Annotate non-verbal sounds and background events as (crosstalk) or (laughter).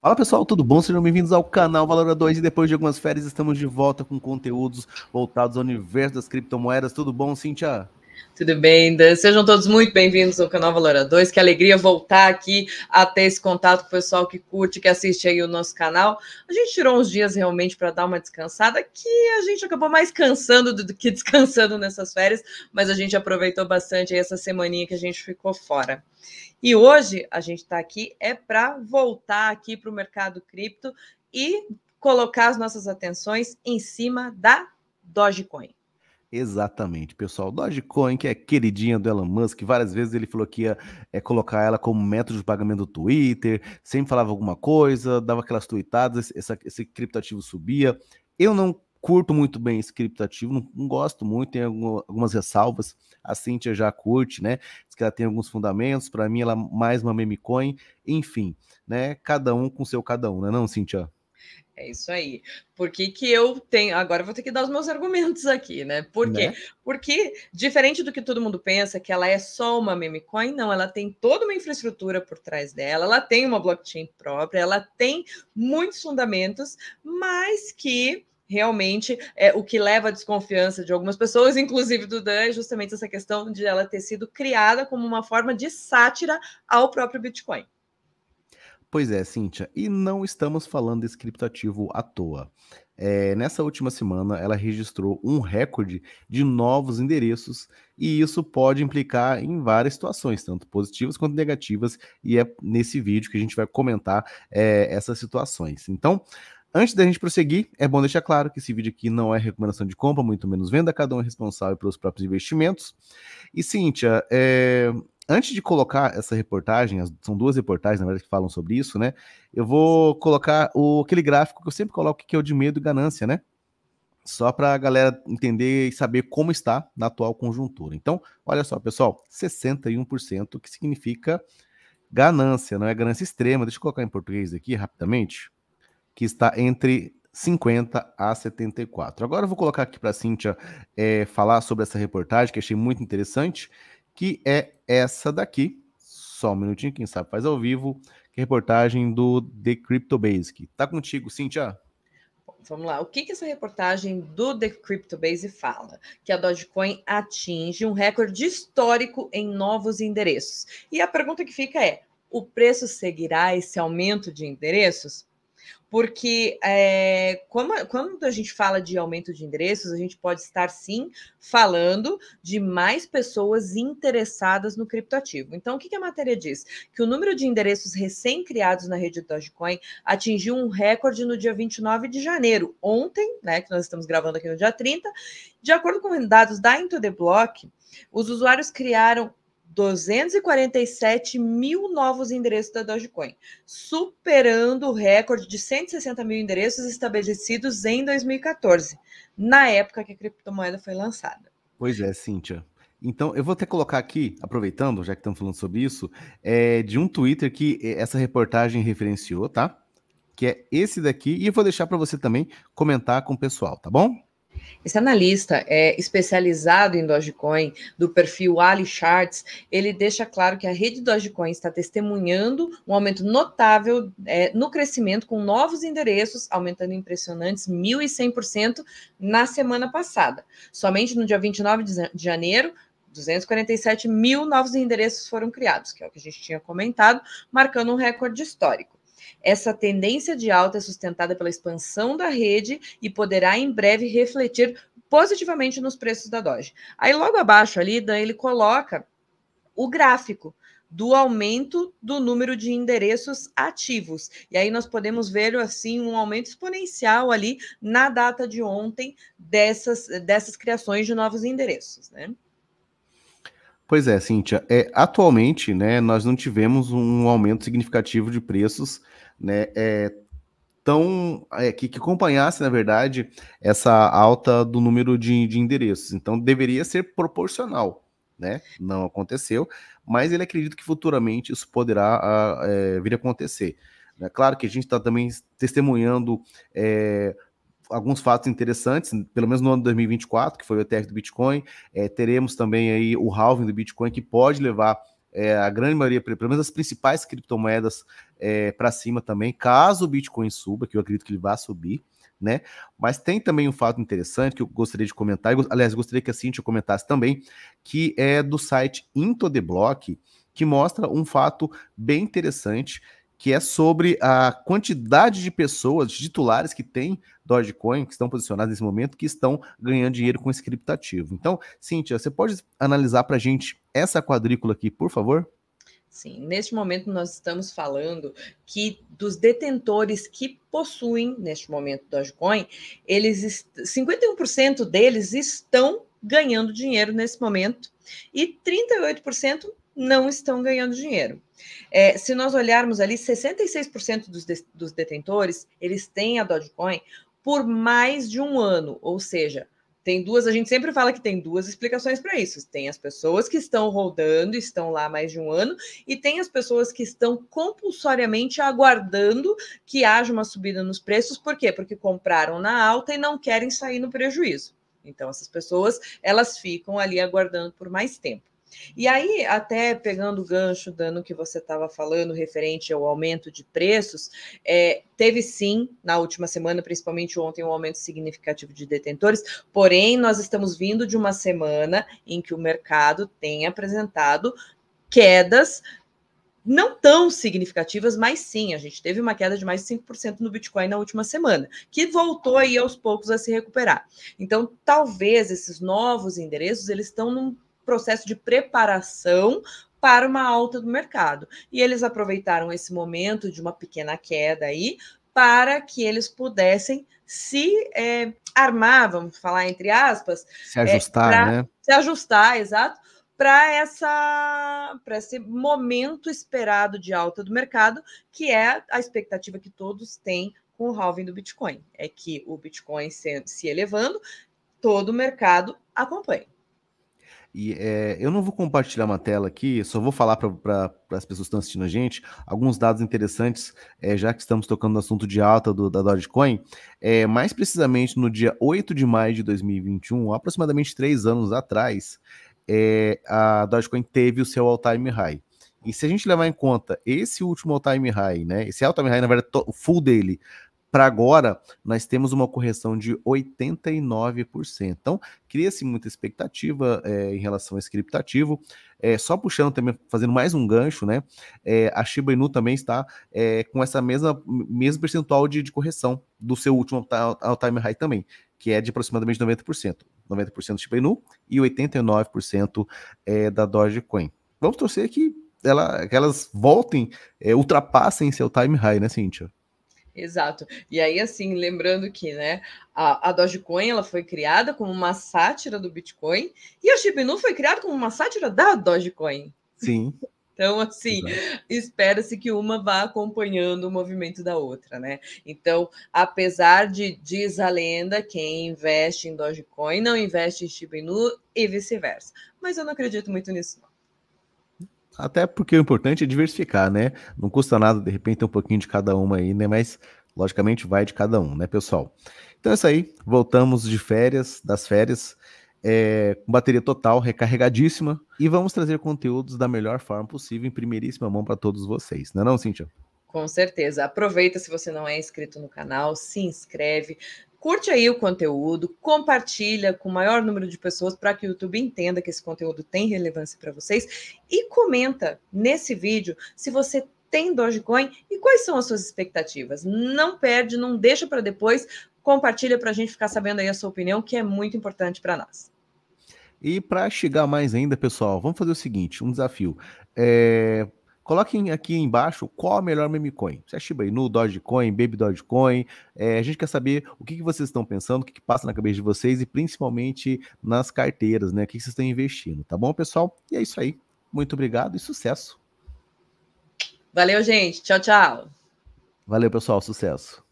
Fala pessoal, tudo bom? Sejam bem-vindos ao canal Valoradores e depois de algumas férias estamos de volta com conteúdos voltados ao universo das criptomoedas. Tudo bom, Cintia? Tudo bem, Dan? Sejam todos muito bem-vindos ao canal Valora 2. Que alegria voltar aqui a ter esse contato com o pessoal que curte, que assiste aí o nosso canal. A gente tirou uns dias realmente para dar uma descansada, que a gente acabou mais cansando do que (laughs) descansando nessas férias, mas a gente aproveitou bastante essa semaninha que a gente ficou fora. E hoje a gente está aqui é para voltar aqui para o mercado cripto e colocar as nossas atenções em cima da Dogecoin. Exatamente, pessoal. Dogecoin, que é queridinha do Elon Musk, várias vezes ele falou que ia é, colocar ela como método de pagamento do Twitter, sempre falava alguma coisa, dava aquelas tweetadas, essa, esse criptativo subia. Eu não curto muito bem esse criptativo, não, não gosto muito, tem algumas ressalvas. A Cintia já curte, né? Diz que ela tem alguns fundamentos, para mim ela é mais uma meme coin, enfim, né? Cada um com seu cada um, né, não, Cintia? É isso aí. Por que, que eu tenho. Agora eu vou ter que dar os meus argumentos aqui, né? Por quê? Né? Porque, diferente do que todo mundo pensa, que ela é só uma meme coin, não, ela tem toda uma infraestrutura por trás dela, ela tem uma blockchain própria, ela tem muitos fundamentos, mas que realmente é o que leva à desconfiança de algumas pessoas, inclusive do Dan, é justamente essa questão de ela ter sido criada como uma forma de sátira ao próprio Bitcoin. Pois é, Cíntia, e não estamos falando desse criptativo à toa. É, nessa última semana, ela registrou um recorde de novos endereços, e isso pode implicar em várias situações, tanto positivas quanto negativas, e é nesse vídeo que a gente vai comentar é, essas situações. Então, Antes da gente prosseguir, é bom deixar claro que esse vídeo aqui não é recomendação de compra, muito menos venda, cada um é responsável pelos próprios investimentos. E, Cíntia, é, antes de colocar essa reportagem, são duas reportagens, na verdade, que falam sobre isso, né? Eu vou colocar o, aquele gráfico que eu sempre coloco, que é o de medo e ganância, né? Só para a galera entender e saber como está na atual conjuntura. Então, olha só, pessoal, 61%, que significa ganância, não é ganância extrema. Deixa eu colocar em português aqui rapidamente, que está entre 50 a 74. Agora eu vou colocar aqui para a Cíntia é, falar sobre essa reportagem, que achei muito interessante, que é essa daqui. Só um minutinho, quem sabe faz ao vivo. Que é reportagem do The Crypto Basic. Tá contigo, Cintia? Vamos lá. O que, que essa reportagem do The Crypto Base fala? Que a Dogecoin atinge um recorde histórico em novos endereços. E a pergunta que fica é: o preço seguirá esse aumento de endereços? Porque é, como, quando a gente fala de aumento de endereços, a gente pode estar sim falando de mais pessoas interessadas no criptoativo. Então, o que, que a matéria diz? Que o número de endereços recém-criados na rede Dogecoin atingiu um recorde no dia 29 de janeiro, ontem, né? Que nós estamos gravando aqui no dia 30. De acordo com dados da Into the Block, os usuários criaram 247 mil novos endereços da Dogecoin, superando o recorde de 160 mil endereços estabelecidos em 2014, na época que a criptomoeda foi lançada. Pois é, Cíntia. Então, eu vou até colocar aqui, aproveitando, já que estamos falando sobre isso, é, de um Twitter que é, essa reportagem referenciou, tá? Que é esse daqui, e eu vou deixar para você também comentar com o pessoal, tá bom? Esse analista é especializado em Dogecoin, do perfil Ali Charts, ele deixa claro que a rede Dogecoin está testemunhando um aumento notável é, no crescimento, com novos endereços aumentando impressionantes 1.100% na semana passada. Somente no dia 29 de janeiro, 247 mil novos endereços foram criados, que é o que a gente tinha comentado, marcando um recorde histórico. Essa tendência de alta é sustentada pela expansão da rede e poderá em breve refletir positivamente nos preços da Doge. Aí logo abaixo ali, Dan, ele coloca o gráfico do aumento do número de endereços ativos. E aí nós podemos ver assim um aumento exponencial ali na data de ontem dessas dessas criações de novos endereços, né? Pois é, Cíntia. É, atualmente, né, nós não tivemos um aumento significativo de preços, né, é, tão é, que, que, acompanhasse, na verdade, essa alta do número de, de endereços. Então, deveria ser proporcional, né? Não aconteceu, mas ele acredita que futuramente isso poderá a, é, vir a acontecer. É claro que a gente está também testemunhando é, alguns fatos interessantes, pelo menos no ano de 2024, que foi o ETF do Bitcoin, é, teremos também aí o halving do Bitcoin, que pode levar é, a grande maioria, pelo menos as principais criptomoedas é, para cima também, caso o Bitcoin suba, que eu acredito que ele vá subir, né? Mas tem também um fato interessante que eu gostaria de comentar, aliás, gostaria que a Cintia comentasse também, que é do site Into the Block, que mostra um fato bem interessante, que é sobre a quantidade de pessoas titulares que tem Dogecoin, que estão posicionadas nesse momento, que estão ganhando dinheiro com esse criptativo. Então, Cíntia, você pode analisar para a gente essa quadrícula aqui, por favor? Sim, neste momento nós estamos falando que dos detentores que possuem, neste momento, Dogecoin, eles 51% deles estão ganhando dinheiro nesse momento e 38% não estão ganhando dinheiro. É, se nós olharmos ali, 66% dos, de, dos detentores, eles têm a Dogecoin por mais de um ano, ou seja, tem duas, a gente sempre fala que tem duas explicações para isso. Tem as pessoas que estão rodando, estão lá mais de um ano, e tem as pessoas que estão compulsoriamente aguardando que haja uma subida nos preços. Por quê? Porque compraram na alta e não querem sair no prejuízo. Então, essas pessoas elas ficam ali aguardando por mais tempo. E aí, até pegando o gancho, dando que você estava falando referente ao aumento de preços, é, teve sim, na última semana, principalmente ontem, um aumento significativo de detentores, porém, nós estamos vindo de uma semana em que o mercado tem apresentado quedas não tão significativas, mas sim, a gente teve uma queda de mais de 5% no Bitcoin na última semana, que voltou aí aos poucos a se recuperar. Então, talvez esses novos endereços, eles estão num processo de preparação para uma alta do mercado. E eles aproveitaram esse momento de uma pequena queda aí para que eles pudessem se é, armar, vamos falar entre aspas, se ajustar, é, né? Se ajustar, exato, para essa para esse momento esperado de alta do mercado, que é a expectativa que todos têm com o halving do Bitcoin, é que o Bitcoin se, se elevando, todo o mercado acompanha. E é, eu não vou compartilhar uma tela aqui, só vou falar para as pessoas que estão assistindo a gente alguns dados interessantes, é, já que estamos tocando no assunto de alta do, da Dogecoin. É, mais precisamente no dia 8 de maio de 2021, aproximadamente três anos atrás, é, a Dogecoin teve o seu all-time high. E se a gente levar em conta esse último all-time high, né? Esse all-time high, na verdade, o full dele, para agora, nós temos uma correção de 89%. Então, cria-se muita expectativa é, em relação a esse criptativo. É, só puxando também, fazendo mais um gancho, né? É, a Shiba Inu também está é, com essa mesma mesmo percentual de, de correção do seu último all-time high também que é de aproximadamente 90%. 90% do Shiba e 89% é da Dogecoin. Vamos torcer que, ela, que elas voltem, é, ultrapassem seu time high, né, Cíntia? Exato. E aí, assim, lembrando que né, a, a, Dogecoin ela foi criada como uma sátira do Bitcoin e a Shiba Inu foi criada como uma sátira da Dogecoin. Sim. Então, assim, espera-se que uma vá acompanhando o movimento da outra, né? Então, apesar de, diz a lenda, quem investe em Dogecoin não investe em Shiba Inu e vice-versa. Mas eu não acredito muito nisso, não. Até porque o importante é diversificar, né? Não custa nada, de repente, ter um pouquinho de cada uma aí, né? Mas, logicamente, vai de cada um, né, pessoal? Então é isso aí. Voltamos de férias, das férias é, com bateria total, recarregadíssima. E vamos trazer conteúdos da melhor forma possível, em primeiríssima mão para todos vocês. Não é não, Cíntia? Com certeza. Aproveita se você não é inscrito no canal, se inscreve, curte aí o conteúdo, compartilha com o maior número de pessoas para que o YouTube entenda que esse conteúdo tem relevância para vocês e comenta nesse vídeo se você tem Dogecoin e quais são as suas expectativas. Não perde, não deixa para depois, Compartilha para a gente ficar sabendo aí a sua opinião, que é muito importante para nós. E para chegar mais ainda, pessoal, vamos fazer o seguinte, um desafio. É, Coloquem aqui embaixo qual a melhor meme coin. Se é Shiba Inu, Dogecoin, Baby Dogecoin. É, a gente quer saber o que, que vocês estão pensando, o que, que, passa na cabeça de vocês e principalmente nas carteiras, né? O que, que vocês estão investindo, tá bom, pessoal? E é isso aí. Muito obrigado e sucesso. Valeu, gente. Tchau, tchau. Valeu, pessoal. Sucesso.